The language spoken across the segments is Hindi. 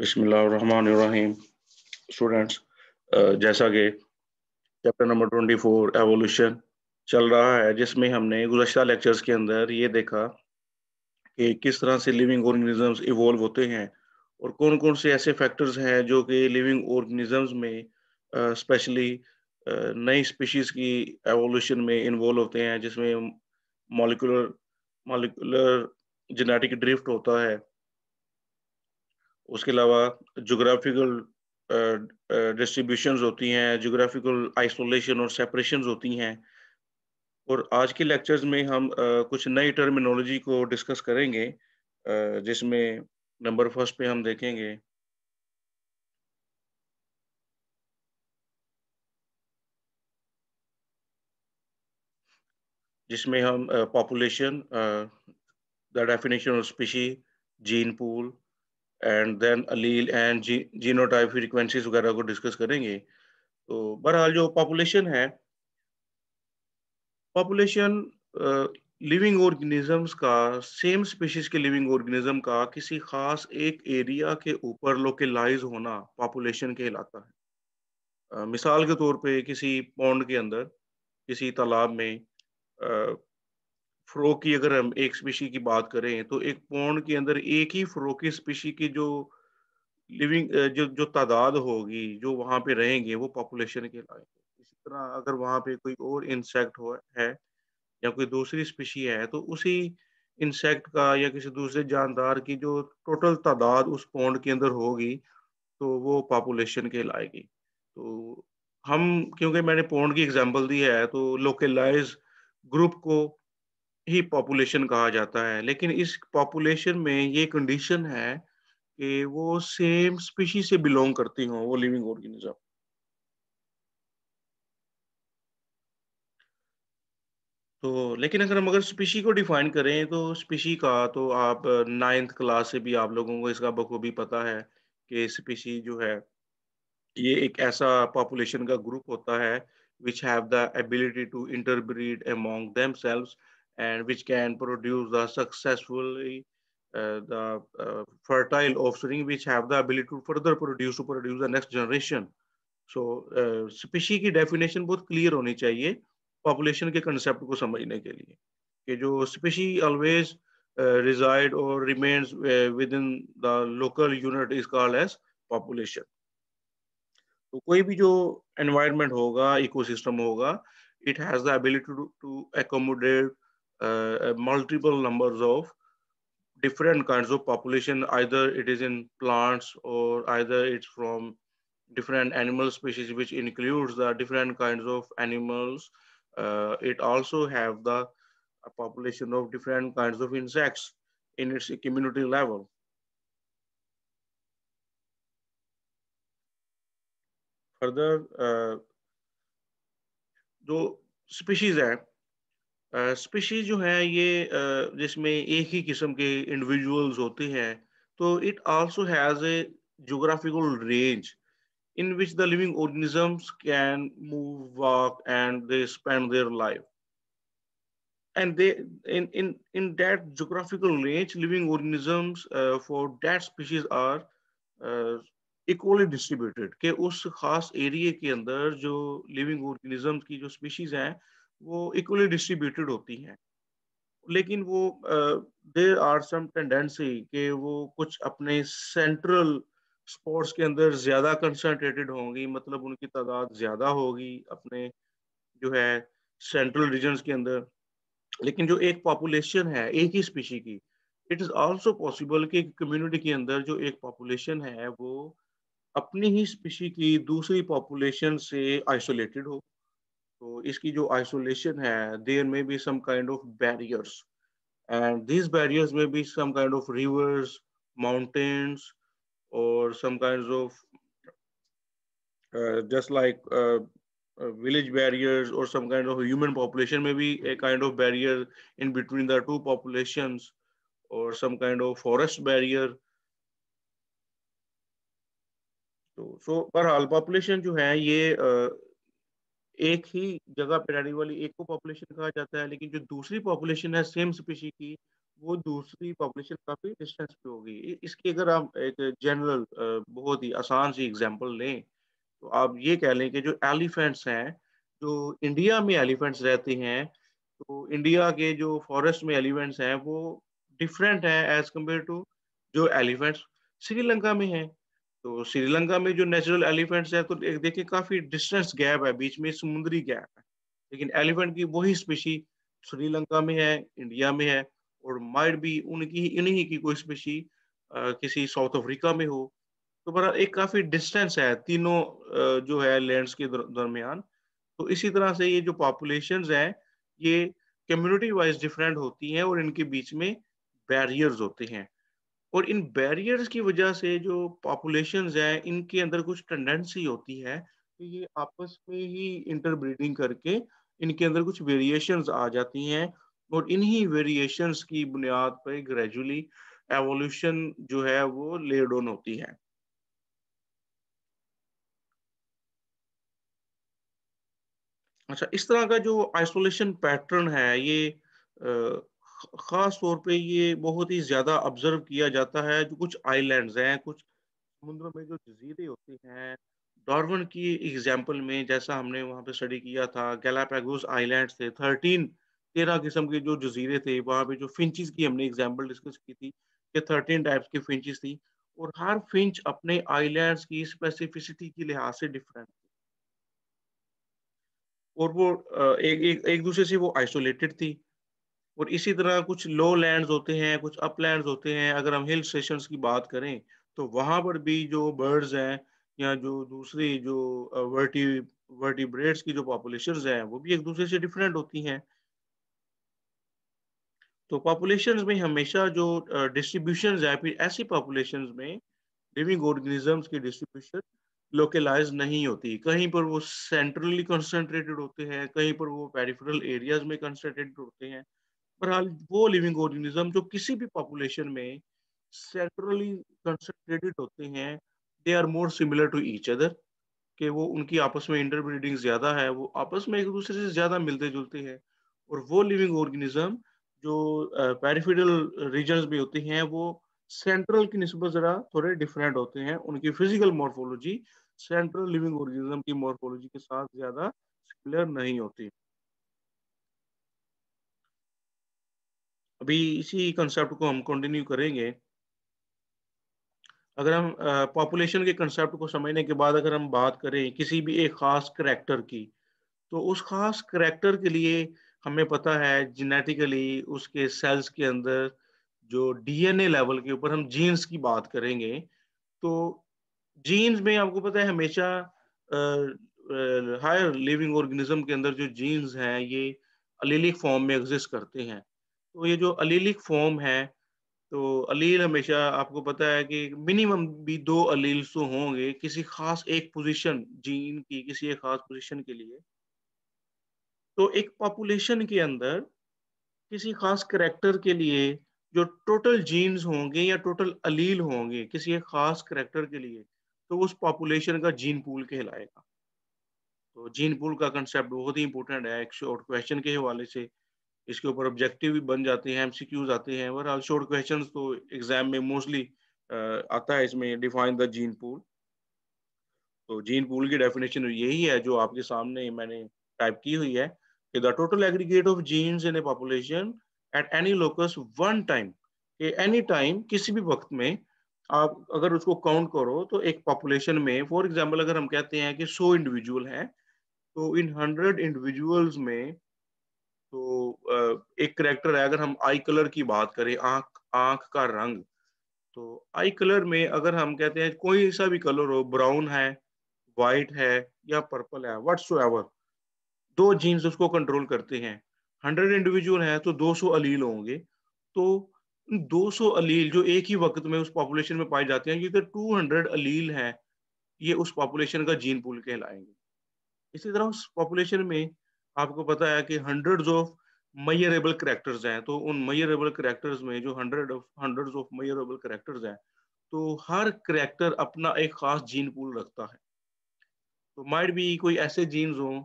बिस्मिल्लाहिर्रहमानिर्रहीम स्टूडेंट्स जैसा कि chapter number twenty four evolution चल रहा है जिसमें हमने गुजशत लेक्चर्स के अंदर ये देखा कि किस तरह से लिविंग ऑर्गेनिजम्स इवॉल्व होते हैं और कौन कौन से ऐसे फैक्टर्स हैं जो कि लिविंग ऑर्गेनिजम्स में स्पेशली नई स्पीशीज़ की एवोल्यूशन में इन्वॉल्व होते हैं जिसमें मॉलिकुलर मॉलिकुलर जेनेटिक ड्रिफ्ट होता है उसके अलावा जोग्राफिकल डिस्ट्रीब्यूशन होती हैं जोग्राफिकल आइसोलेशन और सेपरेशन होती हैं और आज के लेक्चर्स में हम कुछ नई टर्मिनोलॉजी को डिस्कस करेंगे जिसमें नंबर फर्स्ट पे हम देखेंगे जिसमें हम population the definition of species gene pool and then allele and genotype frequencies वगैरह को डिस्कस करेंगे तो बहरहाल जो पॉपुलेशन है पॉपुलेशन लिविंग ऑर्गेनिजम्स का सेम स्पीशीज के लिविंग ऑर्गेनिज्म का किसी खास एक एरिया के ऊपर लोकलाइज होना पॉपुलेशन कहलाता है uh, मिसाल के तौर पे किसी पौंड के अंदर किसी तालाब में uh, फ्रो की अगर हम एक स्पीशी की बात करें तो एक पौंड के अंदर एक ही फ्रो की स्पीशी की जो लिविंग जो जो तादाद होगी जो वहां पे रहेंगे वो पॉपुलेशन के लाएंगे इसी तरह अगर वहां पे कोई और इंसेक्ट हो है या कोई दूसरी स्पीशी है तो उसी इंसेक्ट का या किसी दूसरे जानदार की जो टोटल तादाद उस पौंड के अंदर होगी तो वो पॉपुलेशन के लाएगी तो हम क्योंकि मैंने पौंड की एग्जाम्पल दी है तो लोकेलाइज ग्रुप को ही पॉपुलेशन कहा जाता है लेकिन इस पॉपुलेशन में ये कंडीशन है कि वो सेम स्पीशी से बिलोंग करती हों वो लिविंग ऑर्गेनिज्म तो लेकिन अगर हम अगर स्पीशी को डिफाइन करें तो स्पीशी का तो आप नाइन्थ क्लास से भी आप लोगों को इसका बखूबी पता है कि स्पीशी जो है ये एक ऐसा पॉपुलेशन का ग्रुप होता है which have the ability to interbreed among themselves and which can produce the successfully uh, the uh, fertile offspring which have the ability to further produce to produce the next generation so uh, species की डेफिनेशन बहुत क्लियर होनी चाहिए पॉपुलेशन के कंसेप्ट को समझने के लिए कि जो always always reside or remains within the local unit is called as population. तो कोई भी जो environment होगा ecosystem होगा it has the ability to, to accommodate Uh, multiple numbers of different kinds of population either it is in plants or either it's from different animal species which includes the different kinds of animals uh, it also have the population of different kinds of insects in its community level further uh, species species species जो है ये जिसमें एक ही किस्म के इंडिविजुअल्स होते हैं तो it also has a geographical range in which the living organisms can move, walk, and they spend their life. And they in in in that geographical range, living organisms uh, for that species are uh, equally distributed. के उस खास एरिया के अंदर जो living organisms की जो species हैं वो इक्वली डिस्ट्रीब्यूटेड होती हैं लेकिन वो देर आर सम टेंडेंसी के वो कुछ अपने सेंट्रल स्पोर्ट्स के अंदर ज़्यादा कंसनट्रेटेड होंगी मतलब उनकी तादाद ज़्यादा होगी अपने जो है सेंट्रल रीजन के अंदर लेकिन जो एक पॉपुलेशन है एक ही स्पीशी की इट इज़ आल्सो पॉसिबल कि कम्युनिटी के अंदर जो एक पॉपुलेशन है वो अपनी ही स्पीशी की दूसरी पॉपुलेशन से आइसोलेटेड हो तो इसकी जो आइसोलेशन है there may be some kind of barriers and this barriers may be some kind of rivers mountains और some kind of just like village barriers और some kind of human population में भी a kind of barrier in between the two population और some kind of forest barrier तो सो पर पॉपुलेशन जो है ये uh, एक ही जगह पे रहने वाली एक को पॉपुलेशन कहा जाता है लेकिन जो दूसरी पॉपुलेशन है सेम स्पीशी की वो दूसरी पॉपुलेशन काफी डिस्टेंस पे होगी इसकी अगर आप एक जनरल बहुत ही आसान सी एग्जाम्पल लें तो आप ये कह लें कि जो एलिफेंट्स हैं जो इंडिया में एलिफेंट्स रहते हैं तो इंडिया के जो फॉरेस्ट में एलिफेंट्स हैं वो डिफरेंट हैं एज कम्पेयर टू जो एलिफेंट्स श्रीलंका में हैं तो श्रीलंका में जो नेचुरल एलिफेंट्स है तो देखिए काफी डिस्टेंस गैप है बीच में समुद्री गैप है लेकिन एलिफेंट की वही स्पेशी श्रीलंका में है इंडिया में है और माइड भी उनकी इन्हीं की कोई स्पेशी किसी साउथ अफ्रीका में हो तो बड़ा एक काफी डिस्टेंस है तीनों जो है लैंड्स के दरमियान तो इसी तरह से ये जो पॉपुलेशन है ये कम्युनिटी वाइज डिफरेंट होती हैं और इनके बीच में बैरियर्स होते हैं और इन बैरियर्स की वजह से जो पॉपुलेशन है इनके अंदर कुछ टेंडेंसी होती है कि तो ये आपस में ही इंटरब्रीडिंग करके इनके अंदर कुछ वेरिएशन आ जाती हैं और इन्हीं वेरिएशंस की बुनियाद पर ग्रेजुअली एवोल्यूशन जो है वो लेड ऑन होती है अच्छा इस तरह का जो आइसोलेशन पैटर्न है ये ख़ास तौर पे ये बहुत ही ज़्यादा ऑब्जर्व किया जाता है जो कुछ आइलैंड्स हैं कुछ समुद्रों में जो जजीरे होते हैं डॉर्वन की एग्जाम्पल में जैसा हमने वहाँ पे स्टडी किया था गैलापैगोस आइलैंड थे थर्टीन तेरह किस्म के जो जजीरे थे वहाँ पे जो फिंचज की हमने एग्जाम्पल डिस्कस की थी कि थर्टीन टाइप्स की फिंचज थी और हर फिंच अपने आइलैंड्स की स्पेसिफिसिटी के लिहाज से डिफरेंट थी और वो एक एक, एक दूसरे से वो आइसोलेटेड थी और इसी तरह कुछ लो लैंड्स होते हैं कुछ लैंड होते हैं अगर हम हिल स्टेशन की बात करें तो वहां पर भी जो बर्ड्स हैं या जो दूसरी जो वर्टी वर्टिब्रेट्स की जो पॉपुलेशन हैं वो भी एक दूसरे से डिफरेंट होती हैं तो पॉपुलेशन में हमेशा जो डिस्ट्रीब्यूशन है फिर ऐसी पॉपुलेशन में लिविंग ऑर्गेनिजम्स की डिस्ट्रीब्यूशन लोकलाइज नहीं होती कहीं पर वो सेंट्रली कंसंट्रेटेड होते हैं कहीं पर वो पेरिफेरल एरियाज में कंसंट्रेटेड होते हैं बहरहाल वो लिविंग ऑर्गेनिज्म जो किसी भी पॉपुलेशन में सेंट्रली कंसनट्रेटेड होते हैं they are more similar to each other कि वो उनकी आपस में इंटरब्रीडिंग ज़्यादा है वो आपस में एक दूसरे से ज़्यादा मिलते जुलते हैं और वो लिविंग ऑर्गेनिज्म जो पैरिफिडल रीजन में होते हैं वो सेंट्रल की नस्बत ज़रा थोड़े डिफरेंट होते हैं उनकी physical morphology central living organism की मॉर्फोलॉजी के साथ ज़्यादा सिमिलर नहीं होती है. अभी इसी कंसेप्ट को हम कंटिन्यू करेंगे अगर हम पॉपुलेशन के कंसेप्ट को समझने के बाद अगर हम बात करें किसी भी एक ख़ास करैक्टर की तो उस ख़ास करैक्टर के लिए हमें पता है जेनेटिकली उसके सेल्स के अंदर जो डीएनए लेवल के ऊपर हम जीन्स की बात करेंगे तो जीन्स में आपको पता है हमेशा हायर लिविंग ऑर्गेनिज्म के अंदर जो जीन्स हैं ये अलीलिक फॉर्म में एग्जिस्ट करते हैं तो ये जो अलीलिक फॉर्म है तो अलील हमेशा आपको पता है कि मिनिमम भी दो अलील्स तो होंगे किसी खास एक पोजीशन जीन की किसी एक खास पोजीशन के लिए तो एक पॉपुलेशन के अंदर किसी खास करेक्टर के लिए जो टोटल जीन्स होंगे या टोटल अलील होंगे किसी एक खास करेक्टर के लिए तो उस पॉपुलेशन का जीन पूल कहलाएगा तो जीन पूल का कंसेप्ट बहुत ही इंपॉर्टेंट है एक शॉर्ट क्वेश्चन के हवाले से इसके ऊपर ऑब्जेक्टिव भी बन जाते हैं एमसीक्यूज आते हैं और शॉर्ट क्वेश्चन तो एग्जाम में मोस्टली आता है इसमें डिफाइन द जीन पूल तो जीन पूल की डेफिनेशन यही है जो आपके सामने मैंने टाइप की हुई है कि the total aggregate of genes in a population at any locus one time any time किसी भी वक्त में आप अगर उसको काउंट करो तो एक पॉपुलेशन में फॉर एग्जाम्पल अगर हम कहते हैं कि सौ इंडिविजुअल हैं तो इन हंड्रेड इंडिविजुअल्स में तो एक करेक्टर है अगर हम आई कलर की बात करें आंख आंख का रंग तो आई कलर में अगर हम कहते हैं कोई सा भी कलर हो ब्राउन है वाइट है या पर्पल है वट्स एवर दो जीन्स उसको कंट्रोल करते हैं हंड्रेड इंडिविजुअल है तो 200 अलील होंगे तो 200 अलील जो एक ही वक्त में उस पॉपुलेशन में पाए जाते हैं क्योंकि 200 अलील हैं ये उस पॉपुलेशन का जीन पूल कहलाएंगे इसी तरह उस पॉपुलेशन में आपको पता है कि हंड्रेड ऑफ मयरेबल करेक्टर्स हैं तो उन मयरेबल करेक्टर्स में जो हंड्रेड ऑफ हंड्रेड ऑफ मयरेबल करेक्टर्स हैं तो हर करेक्टर अपना एक खास जीन पूल रखता है तो माइट भी कोई ऐसे जीन्स हों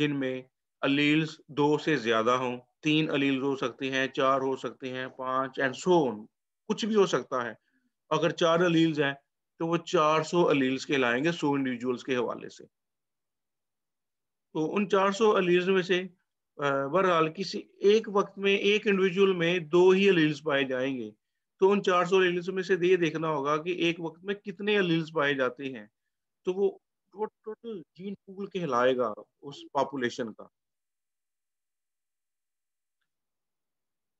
जिनमें अलील्स दो से ज़्यादा हों तीन अलील्स हो सकते हैं चार हो सकते हैं पांच एंड सो ऑन कुछ भी हो सकता है अगर चार अलील्स हैं तो वो 400 अलील्स के लाएंगे सो इंडिविजुअल्स के हवाले से तो उन 400 अलील्स में से बहरहाल किसी एक वक्त में एक इंडिविजुअल में दो ही अलील्स पाए जाएंगे तो उन 400 अलील्स में से ये देखना होगा कि एक वक्त में कितने अलील्स पाए जाते हैं तो वो वो टोटल जीन पूल कहलाएगा उस पॉपुलेशन का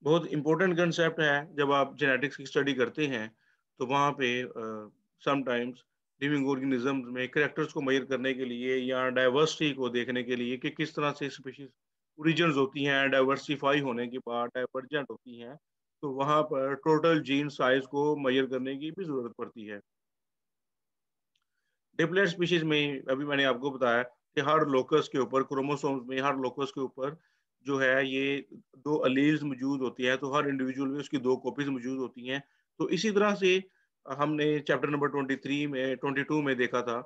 बहुत इंपॉर्टेंट कंसेप्ट है जब आप जेनेटिक्स की स्टडी करते हैं तो वहां पे समटाइम्स लिविंग ऑर्गेनिज्म में करेक्टर्स को मयर करने के लिए या डाइवर्सिटी को देखने के लिए कि किस तरह से स्पीशीज ओरिजिन होती हैं डाइवर्सिफाई होने के बाद डाइवर्जेंट होती हैं तो वहाँ पर टोटल जीन साइज को मयर करने की भी ज़रूरत पड़ती है डिफरेंट स्पीशीज में अभी मैंने आपको बताया कि हर लोकस के ऊपर क्रोमोसोम्स में हर लोकस के ऊपर जो है ये दो अलील्स मौजूद होती है तो हर इंडिविजुअल में उसकी दो कॉपीज मौजूद होती हैं तो इसी तरह से हमने चैप्टर नंबर ट्वेंटी थ्री में ट्वेंटी टू में देखा था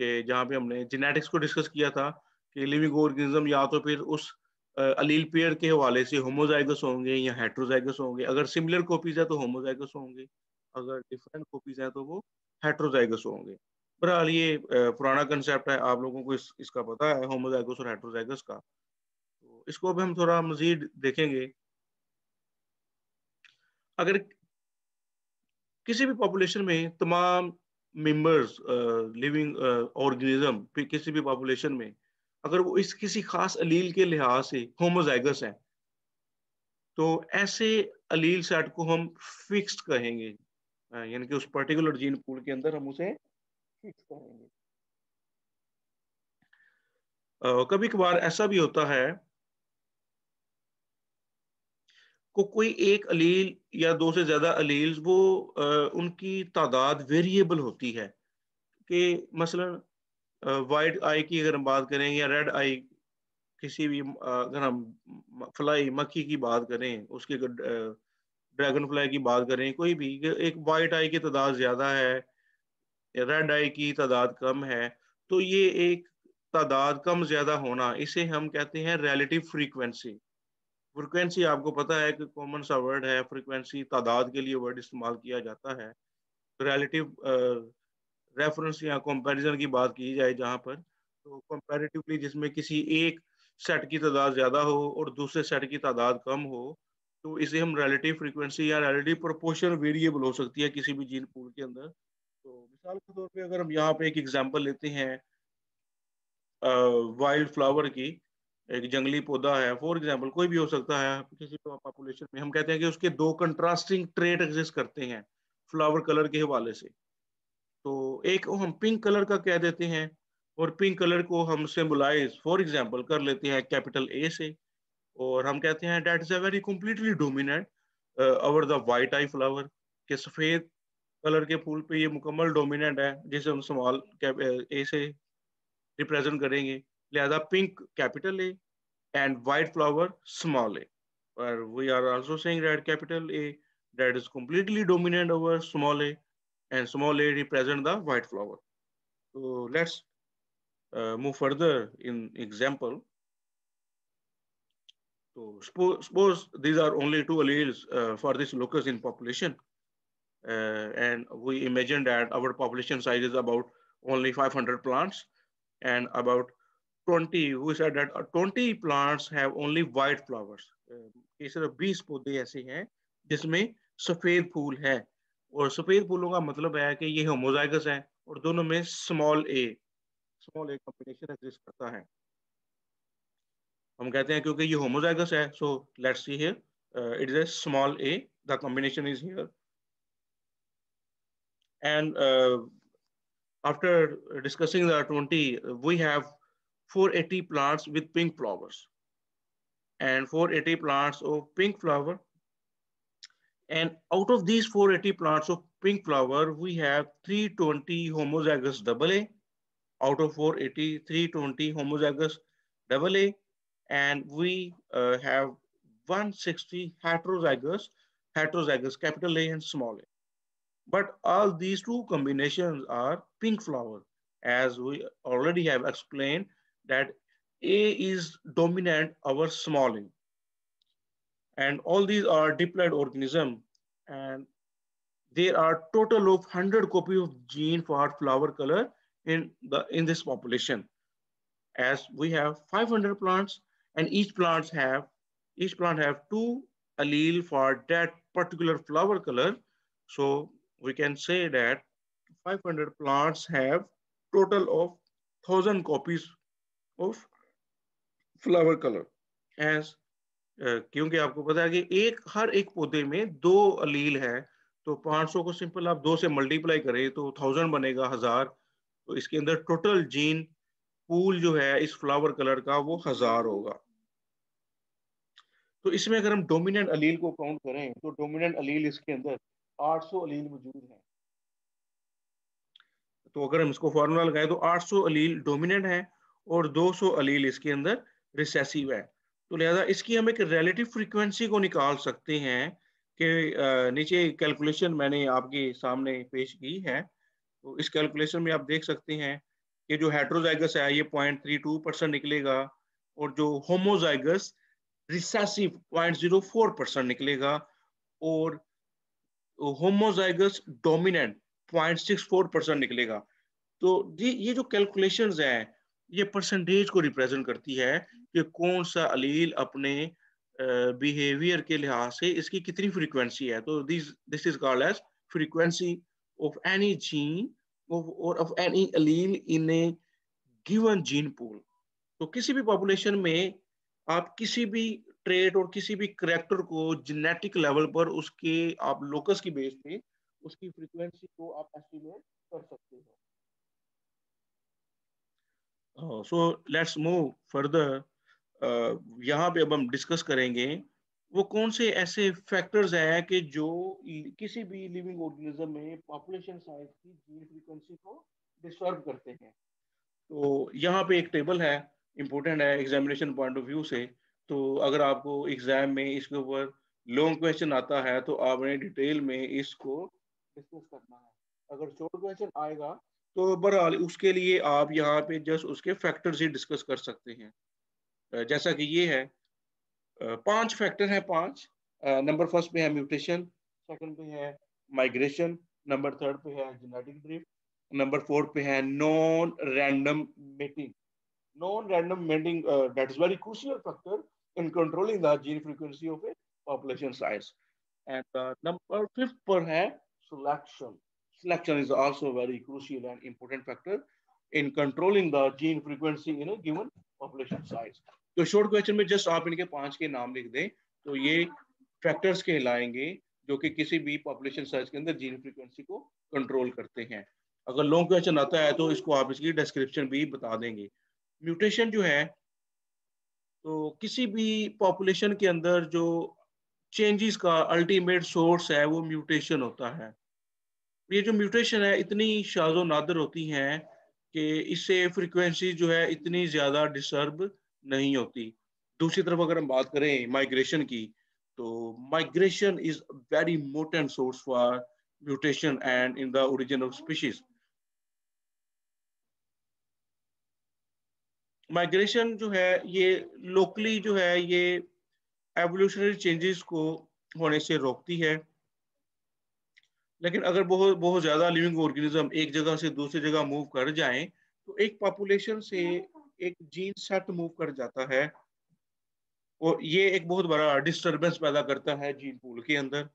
कि जहाँ पे हमने जेनेटिक्स को डिस्कस किया था कि लिविंग ऑर्गेनिज्म या तो फिर उस अलील पेयर के हवाले से होमोजाइगस होंगे या हेट्रोजाइगस होंगे अगर सिमिलर कॉपीज है तो होमोजाइगस होंगे अगर डिफरेंट कॉपीज हैं तो वो हेट्रोजाइगस होंगे बहरहाल ये पुराना कंसेप्ट है आप लोगों को इस इसका पता है होमोजाइगस और हेट्रोजाइगस का तो इसको भी हम थोड़ा मजीद देखेंगे अगर किसी भी पॉपुलेशन में तमाम मेंबर्स लिविंग ऑर्गेनिज्म किसी भी पॉपुलेशन में अगर वो इस किसी खास अलील के लिहाज से होमोजाइगस हैं तो ऐसे अलील सेट को हम फिक्स्ड कहेंगे uh, यानी कि उस पर्टिकुलर जीन पूल के अंदर हम उसे फिक्स कहेंगे uh, कभी कभार ऐसा भी होता है को कोई एक अलील या दो से ज़्यादा अलील वो आ, उनकी तादाद वेरिएबल होती है कि मसलन वाइट आई की अगर हम बात करें या रेड आई किसी भी अगर हम फ्लाई मक्खी की बात करें उसके ड्रैगन फ्लाई की बात करें कोई भी एक वाइट आई की तादाद ज़्यादा है रेड आई की तादाद कम है तो ये एक तादाद कम ज़्यादा होना इसे हम कहते हैं रिलेटिव फ्रीक्वेंसी फ्रिक्वेंसी आपको पता है कि कॉमन सा वर्ड है फ्रिक्वेंसी तादाद के लिए वर्ड इस्तेमाल किया जाता है रिलेटिव रेफरेंस या कंपैरिजन की बात की जाए जहाँ पर तो कंपैरेटिवली जिसमें किसी एक सेट की तादाद ज़्यादा हो और दूसरे सेट की तादाद कम हो तो इसे हम रिलेटिव फ्रिक्वेंसी या रिलेटिव प्रोपोर्शन वेरिएबल हो सकती है किसी भी जीन पूल के अंदर तो मिसाल के तौर पर अगर हम यहाँ पे एक एग्जाम्पल लेते हैं वाइल्ड फ्लावर की एक जंगली पौधा है फॉर एग्जाम्पल कोई भी हो सकता है किसी पॉपुलेशन में हम कहते हैं कि उसके दो कंट्रास्टिंग ट्रेड एग्जिस्ट करते हैं फ्लावर कलर के हवाले से तो एक को हम पिंक कलर का कह देते हैं और पिंक कलर को हम सिम्बलाइज फॉर एग्जाम्पल कर लेते हैं कैपिटल ए से और हम कहते हैं that is a very completely dominant over the white eye flower के सफ़ेद कलर के फूल पे ये मुकम्मल डोमिनेंट है जिसे हम स्मॉल ए uh, से रिप्रेजेंट करेंगे लिहाजा pink capital A and white flower small a where we are also saying red capital a that is completely dominant over small a and small a represent the white flower so let's uh, move further in example so suppose, suppose these are only two alleles uh, for this locus in population uh, and we imagine that our population size is about only 500 plants and about 20 who said that 20 uh, plants have only white flowers um, ये सिर्फ 20 पौधे ऐसे हैं जिसमें सफेद फूल है और सफेद फूलों का मतलब है कि ये होमोजाइगस है और दोनों में small a small a combination exist करता है हम कहते हैं क्योंकि ये होमोजाइगस है so let's see here it is a small a the combination is here and after discussing the 20 we have 480 plants with pink flowers and 480 plants of pink flower. And out of these 480 plants of pink flower, we have 320 homozygous AA. Out of 480, 320 homozygous AA. And we uh, have 160 heterozygous, heterozygous capital A and small a. But all these two combinations are pink flower. As we already have explained, that A is dominant over small a. And all these are diploid organism and there are total of 100 copy of gene for flower color in, the, in this population. As we have 500 plants and each plants have each plant have two allele for that particular flower color. So we can say that 500 plants have total of 1000 copies of flower color as uh, क्योंकि आपको पता है कि एक हर एक पौधे में दो अलील है तो 500 को सिंपल आप दो से मल्टीप्लाई करें तो थाउजेंड बनेगा हजार तो इसके अंदर टोटल जीन पूल जो है इस फ्लावर कलर का वो हजार होगा तो इसमें अगर हम डोमिनेंट अलील को काउंट करें तो डोमिनेंट अलील इसके अंदर 800 अलील मौजूद है तो अगर हम इसको फॉर्मूला लगाए तो 800 अलील डोमिनेंट है और 200 अलील इसके अंदर रिसेसिव है तो लिहाजा इसकी हम एक रिलेटिव फ्रीक्वेंसी को निकाल सकते हैं कि नीचे कैलकुलेशन मैंने आपके सामने पेश की है तो इस कैलकुलेशन में आप देख सकते हैं कि जो हेट्रोजाइगस है ये पॉइंट थ्री टू परसेंट निकलेगा और जो homozygous recessive point zero four percent निकलेगा और homozygous dominant point six four percent निकलेगा तो ये जो कैलकुलेशंस हैं ये परसेंटेज को रिप्रेजेंट करती है कि कौन सा अलील अपने बिहेवियर के लिहाज से इसकी कितनी फ्रीक्वेंसी है तो this this is called as frequency of any gene और of any allele in a given gene pool तो किसी भी पॉपुलेशन में आप किसी भी ट्रेट और किसी भी करेक्टर को जेनेटिक लेवल पर उसके आप लोकस की बेस पे उसकी फ्रीक्वेंसी को आप एस्टिमेट कर सकते हो सो लेट्स मूव फर्दर यहाँ पे अब हम डिस्कस करेंगे वो कौन से ऐसे फैक्टर्स हैं कि जो किसी भी लिविंग ऑर्गेनिज्म में पॉपुलेशन साइज की जीन फ्रीक्वेंसी को डिस्टर्ब करते हैं तो यहाँ पे एक टेबल है इम्पोर्टेंट है एग्जामिनेशन पॉइंट ऑफ व्यू से तो अगर आपको एग्जाम में इसके ऊपर लॉन्ग क्वेश्चन आता है तो आपने डिटेल में इसको डिस्कस करना है अगर शॉर्ट क्वेश्चन आएगा तो बहरहाल उसके लिए आप यहाँ पे जस्ट उसके फैक्टर्स ही डिस्कस कर सकते हैं जैसा कि ये है पांच फैक्टर हैं पांच नंबर फर्स्ट पे है म्यूटेशन सेकंड पे है माइग्रेशन नंबर थर्ड पे है जेनेटिक ड्रिफ्ट नंबर फोर्थ पे है non random mating non random mating that is very crucial factor in controlling the gene frequency of a population size and number fifth पर है selection selection is also a very crucial and important factor in controlling the gene frequency in a given population size. तो short question में just आप इनके पांच के नाम लिख दें तो ये factors कहलाएंगे जो कि किसी भी population size के अंदर gene frequency को control करते हैं अगर long question आता है तो इसको आप इसकी description भी बता देंगे म्यूटेशन जो है तो किसी भी पॉपुलेशन के अंदर जो चेंजेस का अल्टीमेट सोर्स है वो म्यूटेशन होता है ये जो म्यूटेशन है इतनी शाजो नादर होती हैं कि इससे फ्रीक्वेंसी जो है इतनी ज़्यादा डिस्टर्ब नहीं होती दूसरी तरफ अगर हम बात करें माइग्रेशन की तो migration is very potent source for mutation and in the origin of species migration जो है ये लोकली जो है ये एवोल्यूशनरी चेंजेस को होने से रोकती है लेकिन अगर बहुत बहुत ज़्यादा लिविंग ऑर्गेनिज्म एक जगह से दूसरी जगह मूव कर जाए तो एक पॉपुलेशन से हाँ। एक जीन सेट मूव कर जाता है और ये एक बहुत बड़ा डिस्टरबेंस पैदा करता है जीन पूल के अंदर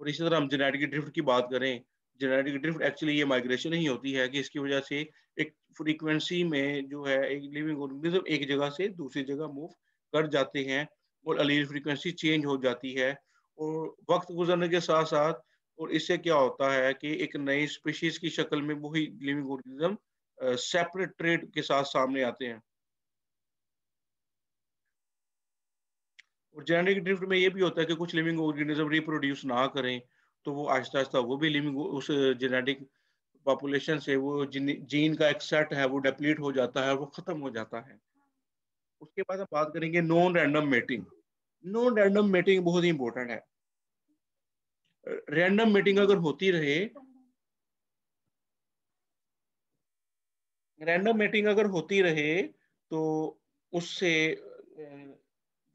और इसी तरह हम जेनेटिक ड्रिफ्ट की बात करें जेनेटिक ड्रिफ्ट एक्चुअली ये माइग्रेशन ही होती है कि इसकी वजह से एक फ्रीक्वेंसी में जो है एक लिविंग ऑर्गेनिज्म एक जगह से दूसरी जगह मूव कर जाते हैं और अलील फ्रीक्वेंसी चेंज हो जाती है और वक्त गुजरने के साथ साथ और इससे क्या होता है कि एक नई स्पीशीज की शक्ल में वही लिविंग ऑर्गेनिज्म सेपरेट ट्रेड के साथ सामने आते हैं और जेनेटिक ड्रिफ्ट में ये भी होता है कि कुछ लिविंग ऑर्गेनिज्म रिप्रोड्यूस ना करें तो वो आहिस्ता आहिस्ता वो भी लिविंग उस जेनेटिक पॉपुलेशन से वो जीन का एक सेट है वो डेप्लीट हो जाता है वो ख़त्म हो जाता है उसके बाद हम बात करेंगे non random mating non random mating बहुत ही इंपॉर्टेंट है रैंडम मीटिंग अगर होती रहे रैंडम मीटिंग अगर होती रहे तो उससे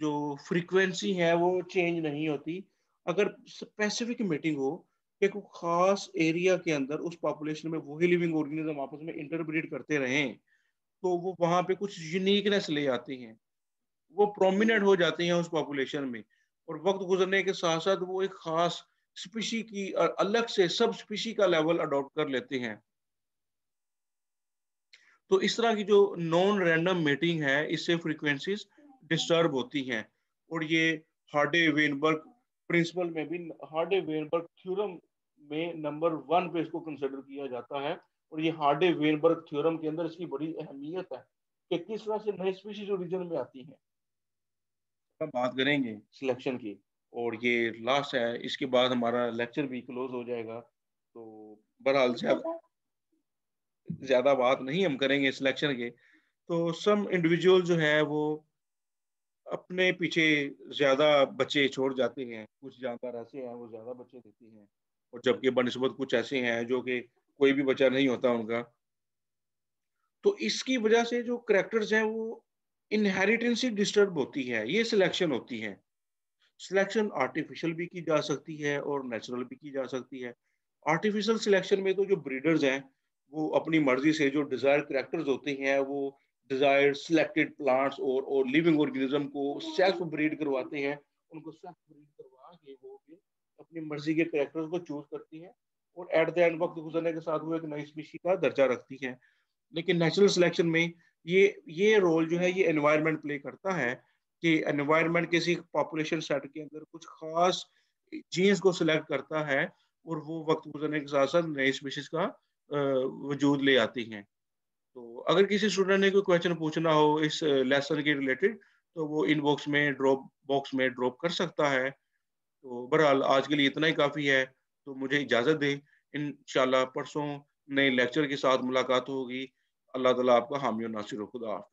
जो फ्रीक्वेंसी है वो चेंज नहीं होती अगर स्पेसिफिक मीटिंग हो कि कोई खास एरिया के अंदर उस पॉपुलेशन में वही लिविंग ऑर्गेनिज्म आपस में इंटरब्रीड करते रहें तो वो वहां पे कुछ यूनिकनेस ले आती हैं वो प्रोमिनेंट हो जाती हैं उस पॉपुलेशन में और वक्त गुजरने के साथ साथ वो एक खास स्पीशी की अलग से सब स्पीशी का लेवल अडॉप्ट कर लेते हैं तो इस तरह की जो नॉन रैंडम मेटिंग है इससे फ्रीक्वेंसीज डिस्टर्ब होती हैं और ये हार्डे वेनबर्ग प्रिंसिपल में भी हार्डे वेनबर्ग थ्योरम में नंबर वन पे इसको कंसिडर किया जाता है और ये हार्डे वेनबर्ग थ्योरम के अंदर इसकी बड़ी अहमियत है कि किस तरह से नई स्पीशीज ओरिजिन में आती हैं बात करेंगे सिलेक्शन की और ये लास्ट है इसके बाद हमारा लेक्चर भी क्लोज हो जाएगा तो बहरहाल ज़्यादा बात नहीं हम करेंगे इस लेक्चर के तो सम इंडिविजुअल जो है वो अपने पीछे ज़्यादा बच्चे छोड़ जाते हैं कुछ जानकार ऐसे हैं वो ज़्यादा बच्चे देते हैं और जबकि बनस्बत कुछ ऐसे हैं जो कि कोई भी बच्चा नहीं होता उनका तो इसकी वजह से जो करेक्टर्स हैं वो इनहेरिटेंसी डिस्टर्ब होती है ये सिलेक्शन होती है सिलेक्शन आर्टिफिशियल भी की जा सकती है और नेचुरल भी की जा सकती है आर्टिफिशियल सिलेक्शन में तो जो ब्रीडर्स हैं वो अपनी मर्जी से जो डिज़ायर करेक्टर्स होते हैं वो डिज़ायर सिलेक्टेड प्लांट्स और और लिविंग ऑर्गेनिज्म को सेल्फ ब्रीड करवाते हैं उनको सेल्फ ब्रीड करवा के वो भी अपनी मर्जी के करेक्टर्स को चूज करती हैं और एट द एंड वक्त गुजरने के साथ वो एक नई स्पीशी का दर्जा रखती है लेकिन नेचुरल सिलेक्शन में ये ये रोल जो है ये एनवायरमेंट प्ले करता है कि एनवायरनमेंट किसी पॉपुलेशन सेट के अंदर कुछ खास जीन्स को सिलेक्ट करता है और वो वक्त गुजरने के साथ साथ नई स्पीशीज का वजूद ले आती हैं तो अगर किसी स्टूडेंट ने कोई क्वेश्चन पूछना हो इस लेसन के रिलेटेड तो वो इनबॉक्स में ड्रॉप बॉक्स में ड्रॉप कर सकता है तो बहरहाल आज के लिए इतना ही काफ़ी है तो मुझे इजाज़त दें इन परसों नए लेक्चर के साथ मुलाकात होगी अल्लाह ताला आपका हामी और नासिर खुदा